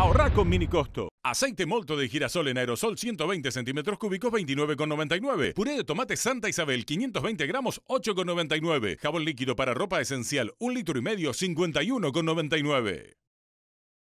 Ahorrar con mini costo. Aceite molto de girasol en aerosol 120 centímetros cúbicos 29,99. Puré de tomate Santa Isabel 520 gramos 8,99. Jabón líquido para ropa esencial 1 litro y medio 51,99.